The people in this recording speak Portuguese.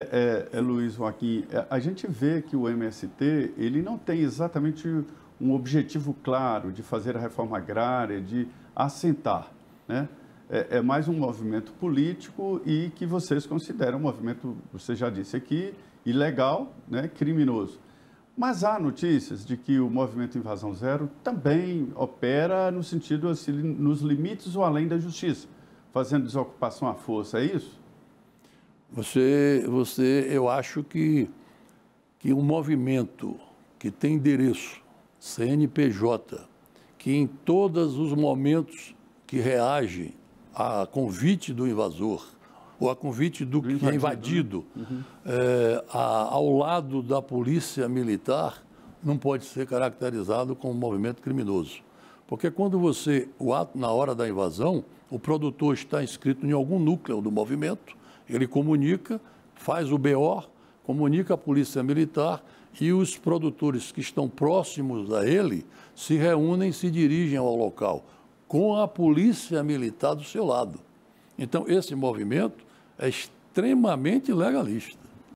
É, é, Luiz Joaquim, é, a gente vê que o MST ele não tem exatamente um objetivo claro de fazer a reforma agrária, de assentar, né? É, é mais um movimento político e que vocês consideram um movimento, você já disse aqui, ilegal, né? Criminoso. Mas há notícias de que o movimento Invasão Zero também opera no sentido assim, nos limites ou além da justiça, fazendo desocupação à força, é isso? Você, você, eu acho que, que um movimento que tem endereço, CNPJ, que em todos os momentos que reage a convite do invasor, ou a convite do, do que invadido, é invadido, né? uhum. é, a, ao lado da polícia militar, não pode ser caracterizado como um movimento criminoso. Porque quando você, o ato na hora da invasão, o produtor está inscrito em algum núcleo do movimento, ele comunica, faz o BO, comunica a polícia militar e os produtores que estão próximos a ele se reúnem, se dirigem ao local com a polícia militar do seu lado. Então esse movimento é extremamente legalista.